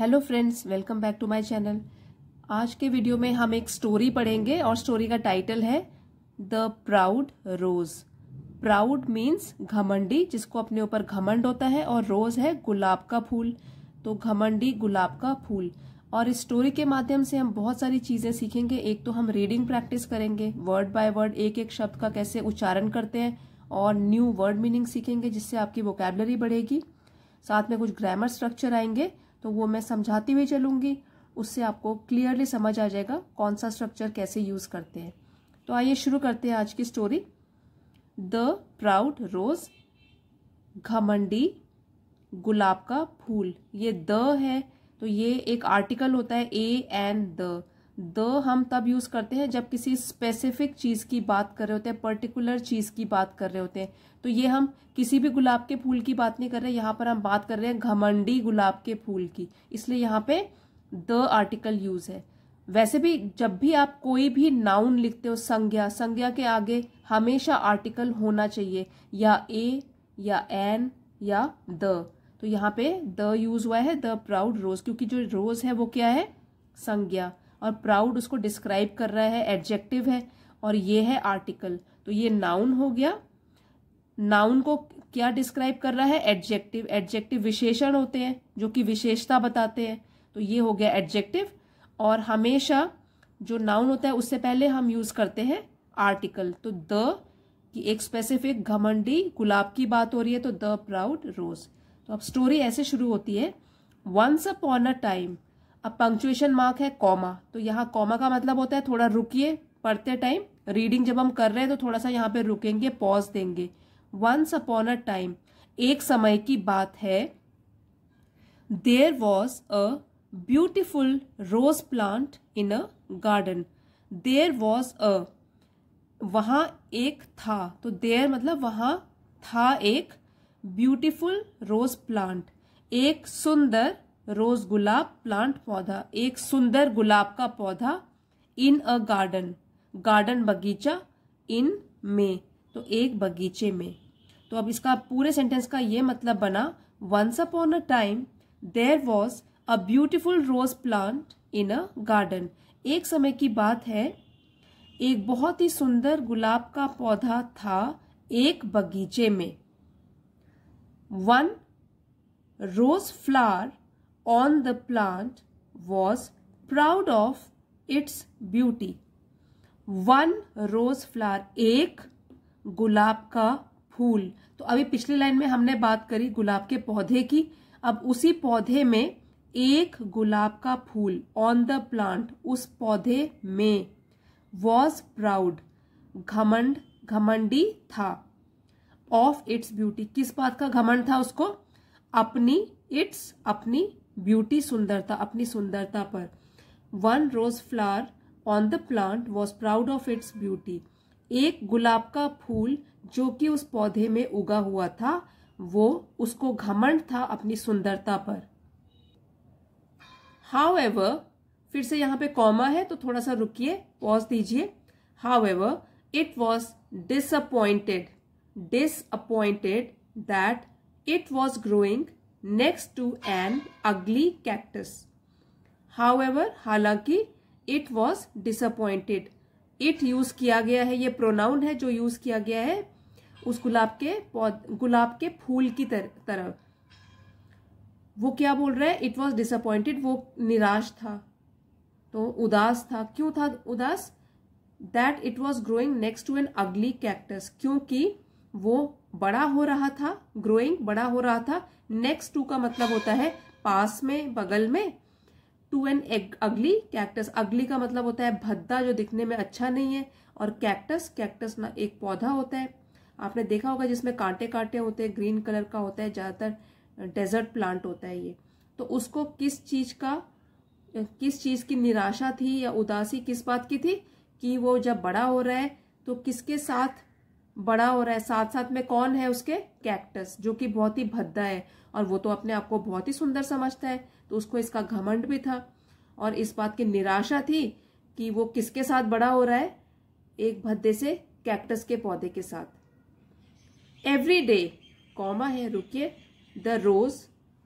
Hello friends welcome back to my channel आज के video में हम एक स्टोरी पढ़ेंगे और स्टोरी का टाइटल है the proud rose proud means घमंडी जिसको अपने ऊपर घमंड होता है और रोज है गुलाब का फूल तो घमंडी गुलाब का फूल और इस स्टोरी के माध्यम से हम बहुत सारी चीज़ें सीखेंगे एक तो हम रीडिंग प्रैक्टिस करेंगे वर्ड बाय वर्ड एक एक शब्द का कैसे उच्चारण करते हैं और न्यू वर्ड मीनिंग सीखेंगे जिससे आपकी वोकेबलरी बढ़ेगी साथ में कुछ ग्रामर स्ट्रक्चर आएंगे तो वो मैं समझाती हुई चलूँगी उससे आपको क्लियरली समझ आ जाएगा कौन सा स्ट्रक्चर कैसे यूज़ करते हैं तो आइए शुरू करते हैं आज की स्टोरी द प्राउड रोज़ घमंडी गुलाब का फूल ये द है तो ये एक आर्टिकल होता है ए एंड द द हम तब यूज़ करते हैं जब किसी स्पेसिफिक चीज़ की बात कर रहे होते हैं पर्टिकुलर चीज़ की बात कर रहे होते हैं तो ये हम किसी भी गुलाब के फूल की बात नहीं कर रहे यहां पर हम बात कर रहे हैं घमंडी गुलाब के फूल की इसलिए यहाँ पे द आर्टिकल यूज़ है वैसे भी जब भी आप कोई भी नाउन लिखते हो संज्ञा संज्ञा के आगे हमेशा आर्टिकल होना चाहिए या ए या एन या द तो यहाँ पे द यूज़ हुआ है द प्राउड रोज़ क्योंकि जो रोज़ है वो क्या है संज्ञा और प्राउड उसको डिस्क्राइब कर रहा है एडजेक्टिव है और ये है आर्टिकल तो ये नाउन हो गया नाउन को क्या डिस्क्राइब कर रहा है एडजेक्टिव एडजेक्टिव विशेषण होते हैं जो कि विशेषता बताते हैं तो ये हो गया एडजेक्टिव और हमेशा जो नाउन होता है उससे पहले हम यूज करते हैं आर्टिकल तो द कि एक स्पेसिफिक घमंडी गुलाब की बात हो रही है तो द प्राउड रोज तो अब स्टोरी ऐसे शुरू होती है वंस अपॉन अ टाइम अब पंक्चुएशन मार्क है कॉमा तो यहाँ कॉमा का मतलब होता है थोड़ा रुकिए पढ़ते टाइम रीडिंग जब हम कर रहे हैं तो थोड़ा सा यहाँ पे रुकेंगे पॉज देंगे वंस अपॉन अ टाइम एक समय की बात है there was a beautiful rose plant in a garden there was a वहां एक था तो देर मतलब वहां था एक ब्यूटिफुल रोज प्लांट एक सुंदर रोज गुलाब प्लांट पौधा एक सुंदर गुलाब का पौधा इन अ गार्डन गार्डन बगीचा इन में तो एक बगीचे में तो अब इसका पूरे सेंटेंस का ये मतलब बना once upon a time there was a beautiful rose plant in a garden एक समय की बात है एक बहुत ही सुंदर गुलाब का पौधा था एक बगीचे में one rose flower on the plant was proud of its beauty. One rose flower एक गुलाब का फूल तो अभी पिछली लाइन में हमने बात करी गुलाब के पौधे की अब उसी पौधे में एक गुलाब का फूल ऑन द प्लांट उस पौधे में वॉज प्राउड घमंड घमंडी था ऑफ इट्स ब्यूटी किस बात का घमंड था उसको अपनी इट्स अपनी ब्यूटी सुंदरता अपनी सुंदरता पर one rose flower on the plant was proud of its beauty एक गुलाब का फूल जो कि उस पौधे में उगा हुआ था वो उसको घमंड था अपनी सुंदरता पर हाउ एवर फिर से यहाँ पे कॉमा है तो थोड़ा सा रुकिए पॉज दीजिए however it was disappointed disappointed that it was growing next to an ugly cactus. However, हालांकि it was disappointed. It use किया गया है ये pronoun है जो use किया गया है उस गुलाब के पौध गुलाब के फूल की तर, तरफ वो क्या बोल रहा है इट वॉज डिसअपॉइंटेड वो निराश था तो उदास था क्यों था उदास that it was growing next to an ugly cactus क्योंकि वो बड़ा हो रहा था ग्रोइंग बड़ा हो रहा था नेक्स्ट टू का मतलब होता है पास में बगल में to an egg ugly cactus ugly का मतलब होता है भद्दा जो दिखने में अच्छा नहीं है और कैक्टस कैक्टस ना एक पौधा होता है आपने देखा होगा जिसमें कांटे कांटे होते हैं ग्रीन कलर का होता है ज़्यादातर डेजर्ट प्लांट होता है ये तो उसको किस चीज़ का किस चीज़ की निराशा थी या उदासी किस बात की थी कि वो जब बड़ा हो रहा है तो किसके साथ बड़ा हो रहा है साथ साथ में कौन है उसके कैक्टस जो कि बहुत ही भद्दा है और वो तो अपने आप को बहुत ही सुंदर समझता है तो उसको इसका घमंड भी था और इस बात की निराशा थी कि वो किसके साथ बड़ा हो रहा है एक भद्दे से कैक्टस के पौधे के साथ एवरी डे कॉमा है रुकिए the rose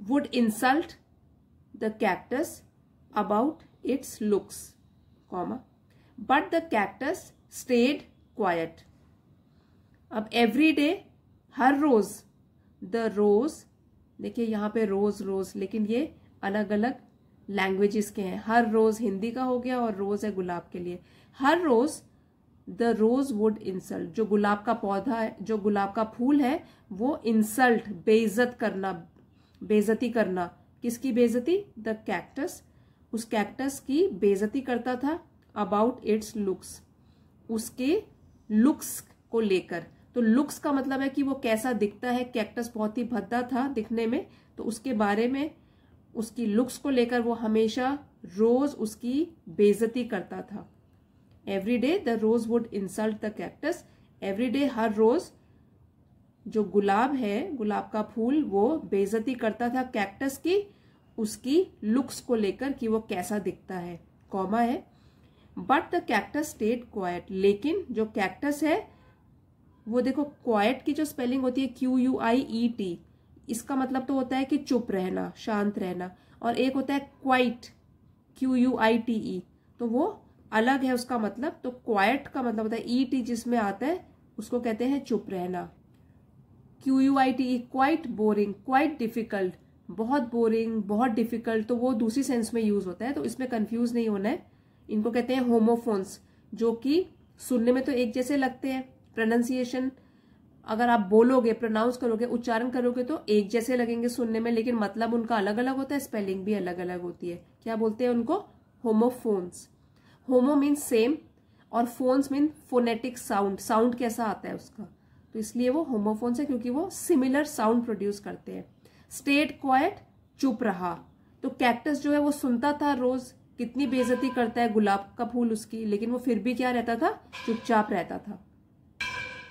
would insult the cactus about its looks comma but the cactus stayed quiet अब एवरी डे हर रोज द रोज देखिए यहाँ पे रोज रोज लेकिन ये अलग अलग लैंग्वेजेस के हैं हर रोज हिंदी का हो गया और रोज है गुलाब के लिए हर रोज द रोज वुड इंसल्ट जो गुलाब का पौधा है जो गुलाब का फूल है वो इंसल्ट बेइज्जत करना बेजती करना किसकी बेजती द कैक्टस उस कैक्टस की बेजती करता था अबाउट इट्स लुक्स उसके लुक्स को लेकर तो लुक्स का मतलब है कि वो कैसा दिखता है कैक्टस बहुत ही भद्दा था दिखने में तो उसके बारे में उसकी लुक्स को लेकर वो हमेशा रोज उसकी बेजती करता था every day the rose would insult the cactus every day हर रोज जो गुलाब है गुलाब का फूल वो बेजती करता था कैक्टस की उसकी लुक्स को लेकर कि वो कैसा दिखता है कॉमा है but the cactus stayed quiet लेकिन जो कैक्टस है वो देखो क्वाइट की जो स्पेलिंग होती है Q U I E T इसका मतलब तो होता है कि चुप रहना शांत रहना और एक होता है quite Q U I T E तो वो अलग है उसका मतलब तो क्वाइट का मतलब होता है ई e टी जिसमें आता है उसको कहते हैं चुप रहना Q U I T E quite boring quite difficult बहुत बोरिंग बहुत डिफिकल्ट तो वो दूसरी सेंस में यूज होता है तो इसमें कंफ्यूज नहीं होना है इनको कहते हैं होमोफोन्स जो कि सुनने में तो एक जैसे लगते हैं प्रोनाउंसिएशन अगर आप बोलोगे प्रोनाउंस करोगे उच्चारण करोगे तो एक जैसे लगेंगे सुनने में लेकिन मतलब उनका अलग अलग होता है स्पेलिंग भी अलग अलग होती है क्या बोलते हैं उनको होमोफोन्स होमो मीन्स सेम और phones mean phonetic sound sound कैसा आता है उसका तो इसलिए वो होमोफोन्स है क्योंकि वो सिमिलर साउंड प्रोड्यूस करते हैं स्टेट क्वाइट चुप रहा तो कैक्टस जो है वो सुनता था रोज कितनी बेजती करता है गुलाब का फूल उसकी लेकिन वो फिर भी क्या रहता था चुपचाप रहता था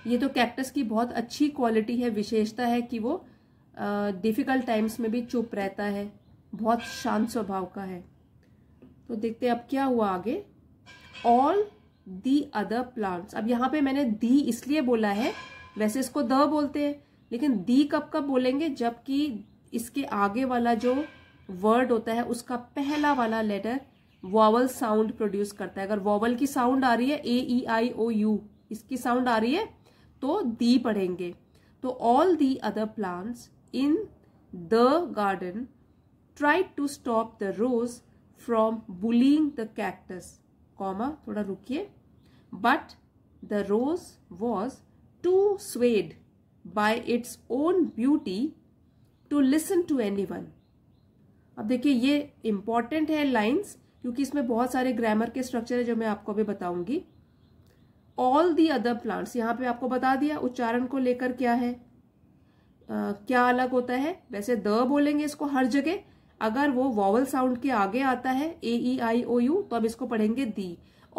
ये तो कैक्टस की बहुत अच्छी क्वालिटी है विशेषता है कि वो डिफ़िकल्ट टाइम्स में भी चुप रहता है बहुत शांत स्वभाव का है तो देखते हैं अब क्या हुआ आगे ऑल दी अदर प्लांट्स अब यहाँ पे मैंने दी इसलिए बोला है वैसे इसको द बोलते हैं लेकिन दी कब कब बोलेंगे जबकि इसके आगे वाला जो वर्ड होता है उसका पहला वाला लेटर वॉवल साउंड प्रोड्यूस करता है अगर वॉवल की साउंड आ रही है ए ई आई ओ यू इसकी साउंड आ रही है तो दी पढ़ेंगे तो all the other plants in the garden try to stop the rose from bullying the cactus comma थोड़ा रुकिए but the rose was too swayed by its own beauty to listen to anyone अब देखिए ये important है lines क्योंकि इसमें बहुत सारे ग्रामर के स्ट्रक्चर है जो मैं आपको अभी बताऊंगी ऑल दी अदर प्लांट्स यहां पे आपको बता दिया उच्चारण को लेकर क्या है Uh, क्या अलग होता है वैसे द बोलेंगे इसको हर जगह अगर वो वॉवल साउंड के आगे आता है ए ई आई ओ यू तो अब इसको पढ़ेंगे the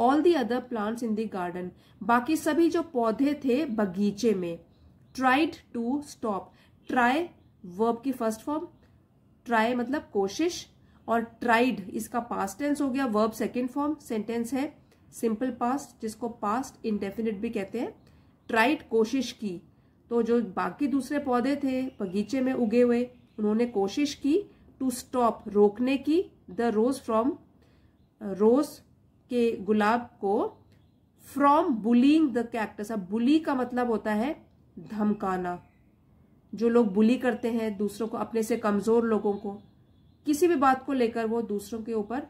all the other plants in the garden बाकी सभी जो पौधे थे बगीचे में tried to stop try verb की फर्स्ट फॉर्म ट्राई मतलब कोशिश और ट्राइड इसका पास्ट टेंस हो गया वर्ब सेकेंड फॉर्म सेंटेंस है सिंपल पास्ट जिसको पास्ट इनडेफिनिट भी कहते हैं ट्राइड कोशिश की तो जो बाकी दूसरे पौधे थे बगीचे में उगे हुए उन्होंने कोशिश की टू स्टॉप रोकने की द रोज फ्रॉम रोज के गुलाब को फ्रॉम बुलिंग द कैक्टस अब बुली का मतलब होता है धमकाना जो लोग बुली करते हैं दूसरों को अपने से कमजोर लोगों को किसी भी बात को लेकर वो दूसरों के ऊपर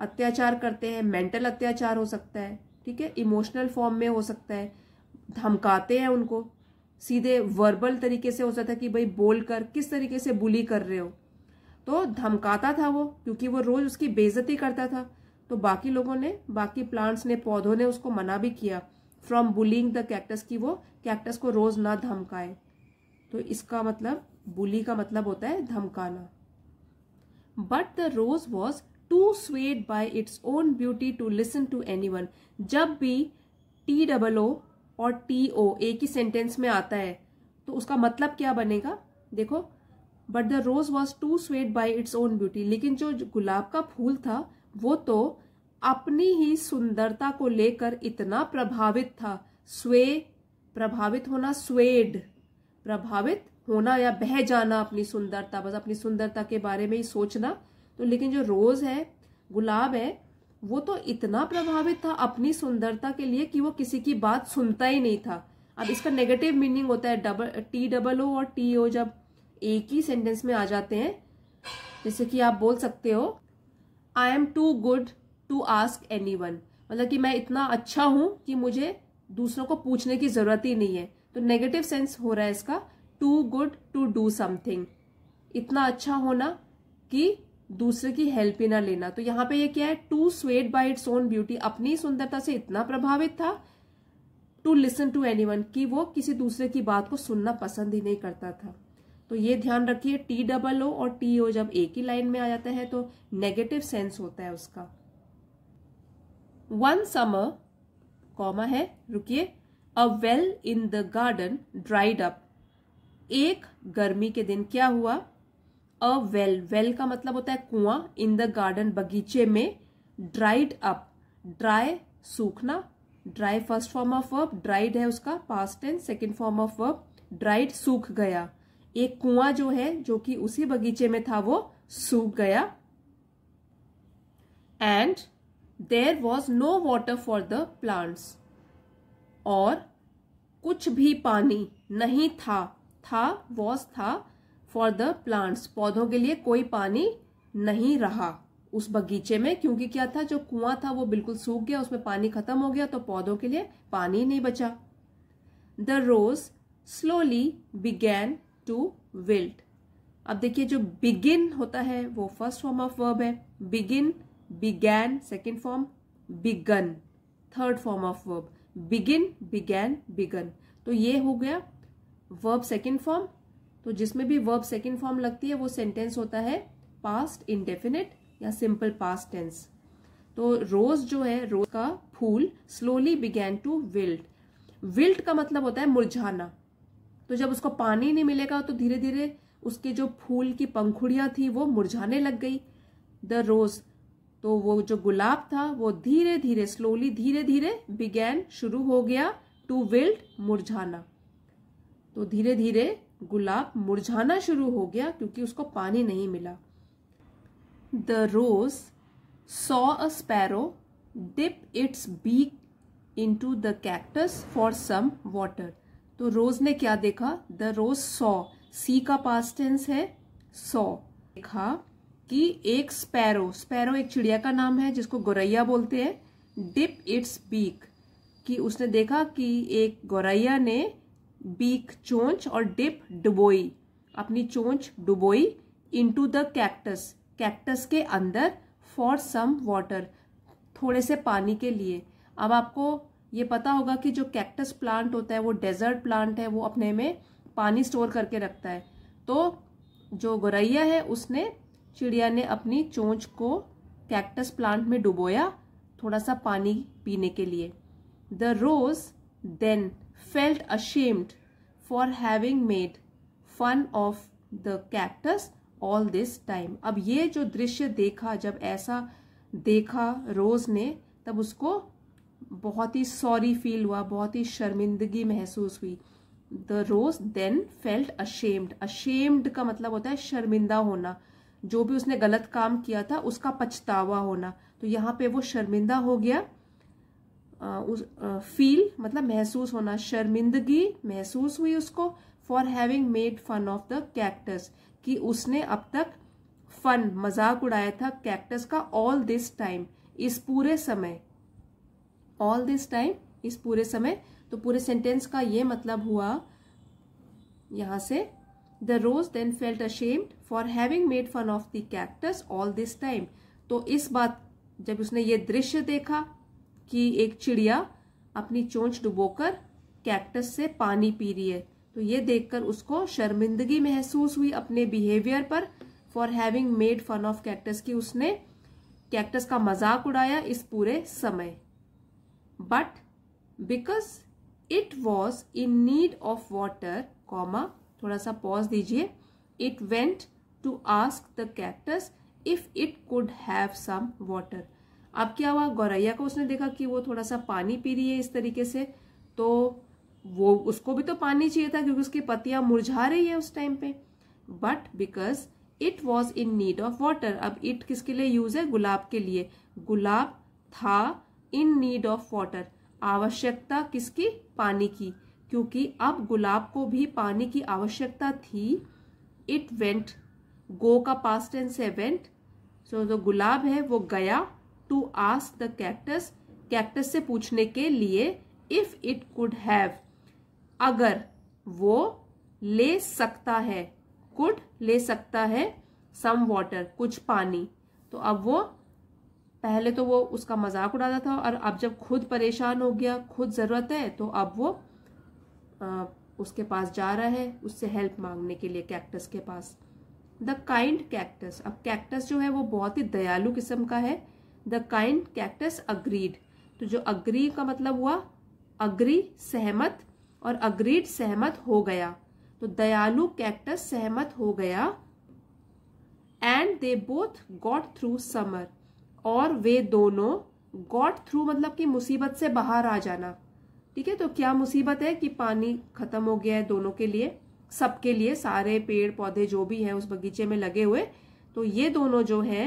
अत्याचार करते हैं मेंटल अत्याचार हो सकता है ठीक है इमोशनल फॉर्म में हो सकता है धमकाते हैं उनको सीधे वर्बल तरीके से हो सकता है कि भाई बोल कर किस तरीके से बुली कर रहे हो तो धमकाता था वो क्योंकि वो रोज उसकी बेजती करता था तो बाकी लोगों ने बाकी प्लांट्स ने पौधों ने उसको मना भी किया फ्रॉम बुलिंग द कैक्टस की वो कैक्टस को रोज ना धमकाए तो इसका मतलब बुली का मतलब होता है धमकाना but the rose was too swayed by its own beauty to listen to anyone जब भी टी डबल ओ और टी ओ एक ही सेंटेंस में आता है तो उसका मतलब क्या बनेगा देखो but the rose was too swayed by its own beauty लेकिन जो गुलाब का फूल था वो तो अपनी ही सुंदरता को लेकर इतना प्रभावित था स्वे प्रभावित होना स्वेड प्रभावित होना या बह जाना अपनी सुंदरता बस अपनी सुंदरता के बारे में ही सोचना तो लेकिन जो रोज है गुलाब है वो तो इतना प्रभावित था अपनी सुंदरता के लिए कि वो किसी की बात सुनता ही नहीं था अब इसका नेगेटिव मीनिंग होता है डबल टी डबल ओ और टी ओ जब एक ही सेंटेंस में आ जाते हैं जैसे कि आप बोल सकते हो I am too good to ask anyone मतलब कि मैं इतना अच्छा हूं कि मुझे दूसरों को पूछने की जरूरत ही नहीं है तो नेगेटिव सेंस हो रहा है इसका too good to do something इतना अच्छा होना कि दूसरे की हेल्प ही ना लेना तो यहाँ पे ये क्या है too swayed by its own beauty अपनी सुंदरता से इतना प्रभावित था टू लिसन टू वन की वो किसी दूसरे की बात को सुनना पसंद ही नहीं करता था तो ये ध्यान रखिए टी डबल ओ और टी ओ जब एक ही लाइन में आ जाता है तो नेगेटिव सेंस होता है उसका वन समर कॉमा है रुकिए a well in the garden dried up एक गर्मी के दिन क्या हुआ अ वेल वेल का मतलब होता है कुआं इन द गार्डन बगीचे में ड्राइड अप ड्राई सूखना dry first form of verb dried है उसका past tense second form of verb dried सूख गया एक कुआं जो है जो कि उसी बगीचे में था वो सूख गया and there was no water for the plants और कुछ भी पानी नहीं था था वॉज था फॉर द प्लांट्स पौधों के लिए कोई पानी नहीं रहा उस बगीचे में क्योंकि क्या था जो कुआं था वो बिल्कुल सूख गया उसमें पानी खत्म हो गया तो पौधों के लिए पानी नहीं बचा the rose slowly began to wilt अब देखिए जो बिगिन होता है वो फर्स्ट फॉर्म ऑफ वर्ब है begin began second form begun third form of verb begin began begun तो ये हो गया वर्ब सेकेंड फॉर्म तो जिसमें भी वर्ब सेकेंड फॉर्म लगती है वो सेंटेंस होता है पास्ट इनडेफिनेट या सिंपल पास्ट टेंस तो रोज जो है रोज का फूल slowly began to wilt wilt का मतलब होता है मुरझाना तो जब उसको पानी नहीं मिलेगा तो धीरे धीरे उसके जो फूल की पंखुड़ियाँ थी वो मुरझाने लग गई द रोज तो वो जो गुलाब था वो धीरे धीरे स्लोली धीरे धीरे बिगैन शुरू हो गया टू विल्ट मुरझाना तो धीरे धीरे गुलाब मुरझाना शुरू हो गया क्योंकि उसको पानी नहीं मिला the rose saw a sparrow dip its beak to the cactus for some water तो रोज ने क्या देखा द रोज सॉ सी का पास टेंस है सॉ देखा कि एक स्पैरो स्पैरो एक चिड़िया का नाम है जिसको गोरैया बोलते हैं डिप इट्स बीक कि उसने देखा कि एक गोरैया ने बीक चोंच और डिप डुबोई अपनी चोंच डुबोई इनटू द कैक्टस कैक्टस के अंदर फॉर सम वाटर थोड़े से पानी के लिए अब आपको ये पता होगा कि जो कैक्टस प्लांट होता है वो डेजर्ट प्लांट है वो अपने में पानी स्टोर करके रखता है तो जो गोरैया है उसने चिड़िया ने अपनी चोंच को कैक्टस प्लांट में डुबोया थोड़ा सा पानी पीने के लिए the rose then felt ashamed for having made fun of the cactus all this time अब ये जो दृश्य देखा जब ऐसा देखा रोज ने तब उसको बहुत ही सॉरी फील हुआ बहुत ही शर्मिंदगी महसूस हुई the rose then felt ashamed ashamed का मतलब होता है शर्मिंदा होना जो भी उसने गलत काम किया था उसका पछतावा होना तो यहाँ पे वो शर्मिंदा हो गया उस फील मतलब महसूस होना शर्मिंदगी महसूस हुई उसको for having made fun of the cactus कि उसने अब तक फन मजाक उड़ाया था कैक्टस का ऑल दिस टाइम इस पूरे समय ऑल दिस टाइम इस पूरे समय तो पूरे सेंटेंस का ये मतलब हुआ यहां से the rose then felt ashamed for having made fun of the cactus all this time तो इस बात जब उसने ये दृश्य देखा कि एक चिड़िया अपनी चोंच डुबोकर कैक्टस से पानी पी रही है तो ये देखकर उसको शर्मिंदगी महसूस हुई अपने बिहेवियर पर for having made fun of cactus की उसने कैक्टस का मजाक उड़ाया इस पूरे समय but because it was in need of water comma थोड़ा सा पॉज दीजिए it went to ask the cactus if it could have some water अब क्या हुआ गौरैया को उसने देखा कि वो थोड़ा सा पानी पी रही है इस तरीके से तो वो उसको भी तो पानी चाहिए था क्योंकि उसकी पतियां मुरझा रही है उस टाइम पे but because it was in need of water अब इट किसके लिए यूज है गुलाब के लिए गुलाब था इन नीड ऑफ वाटर आवश्यकता किसकी पानी की क्योंकि अब गुलाब को भी पानी की आवश्यकता थी इट वेंट गो का पास्ट एंड से वेंट सो जो गुलाब है वो गया to ask the cactus cactus से पूछने के लिए इफ इट कुड हैव अगर वो ले सकता है कुड ले सकता है सम वाटर कुछ पानी तो अब वो पहले तो वो उसका मजाक उड़ाता था और अब जब खुद परेशान हो गया खुद ज़रूरत है तो अब वो आ, उसके पास जा रहा है उससे हेल्प मांगने के लिए कैक्टस के पास द काइंड कैक्टस अब कैक्टस जो है वो बहुत ही दयालु किस्म का है द काइंड कैक्टस अग्रीड तो जो अग्री का मतलब हुआ अग्री सहमत और अग्रीड सहमत हो गया तो दयालु कैक्टस सहमत हो गया and they both got through summer और वे दोनों गॉट थ्रू मतलब कि मुसीबत से बाहर आ जाना ठीक है तो क्या मुसीबत है कि पानी खत्म हो गया है दोनों के लिए सबके लिए सारे पेड़ पौधे जो भी है उस बगीचे में लगे हुए तो ये दोनों जो है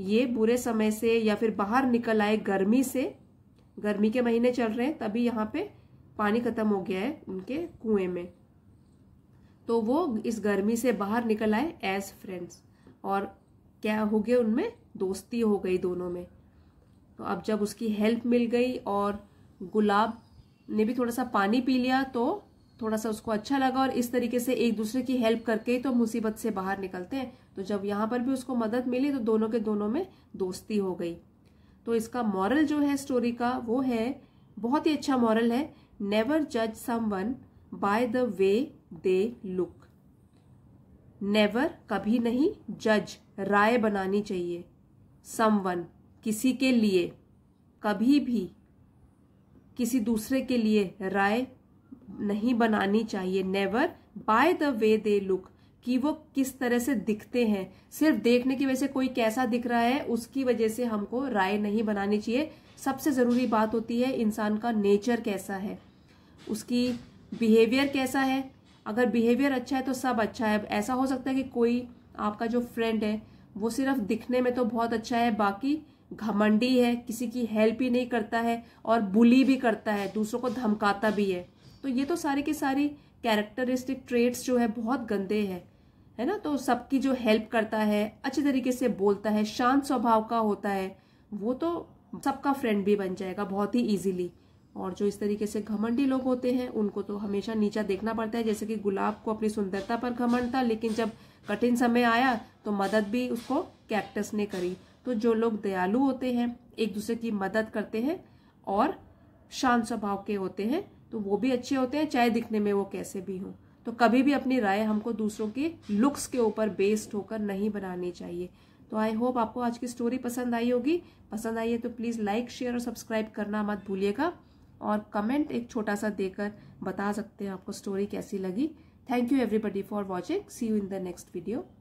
ये बुरे समय से या फिर बाहर निकल आए गर्मी से गर्मी के महीने चल रहे हैं तभी यहाँ पे पानी खत्म हो गया है उनके कुएं में तो वो इस गर्मी से बाहर निकल आए एज फ्रेंड्स और क्या हो गया उनमें दोस्ती हो गई दोनों में तो अब जब उसकी हेल्प मिल गई और गुलाब ने भी थोड़ा सा पानी पी लिया तो थोड़ा सा उसको अच्छा लगा और इस तरीके से एक दूसरे की हेल्प करके ही तो मुसीबत से बाहर निकलते हैं तो जब यहाँ पर भी उसको मदद मिली तो दोनों के दोनों में दोस्ती हो गई तो इसका मॉरल जो है स्टोरी का वो है बहुत ही अच्छा मॉरल है नेवर जज someone by the way they look never कभी नहीं जज राय बनानी चाहिए सम वन किसी के लिए कभी भी किसी दूसरे के लिए राय नहीं बनानी चाहिए never by the way they look कि वो किस तरह से दिखते हैं सिर्फ देखने की वजह से कोई कैसा दिख रहा है उसकी वजह से हमको राय नहीं बनानी चाहिए सबसे ज़रूरी बात होती है इंसान का नेचर कैसा है उसकी बिहेवियर कैसा है अगर बिहेवियर अच्छा है तो सब अच्छा है ऐसा हो सकता है कि कोई आपका जो फ्रेंड है वो सिर्फ दिखने में तो बहुत अच्छा है बाकी घमंडी है किसी की हेल्प ही नहीं करता है और बुली भी करता है दूसरों को धमकाता भी है तो ये तो सारी की सारी कैरेक्टरिस्टिक ट्रेट्स जो है बहुत गंदे हैं है ना तो सबकी जो हेल्प करता है अच्छे तरीके से बोलता है शांत स्वभाव का होता है वो तो सबका फ्रेंड भी बन जाएगा बहुत ही इजीली और जो इस तरीके से घमंडी लोग होते हैं उनको तो हमेशा नीचा देखना पड़ता है जैसे कि गुलाब को अपनी सुंदरता पर घमंड था लेकिन जब कठिन समय आया तो मदद भी उसको कैक्टस ने करी तो जो लोग दयालु होते हैं एक दूसरे की मदद करते हैं और शांत स्वभाव के होते हैं तो वो भी अच्छे होते हैं चाहे दिखने में वो कैसे भी हों तो कभी भी अपनी राय हमको दूसरों के लुक्स के ऊपर बेस्ड होकर नहीं बनानी चाहिए तो आई होप आपको आज की स्टोरी पसंद आई होगी पसंद आई है तो प्लीज़ लाइक शेयर और सब्सक्राइब करना मत भूलिएगा और कमेंट एक छोटा सा देकर बता सकते हैं आपको स्टोरी कैसी लगी thank you everybody for watching see you in the next video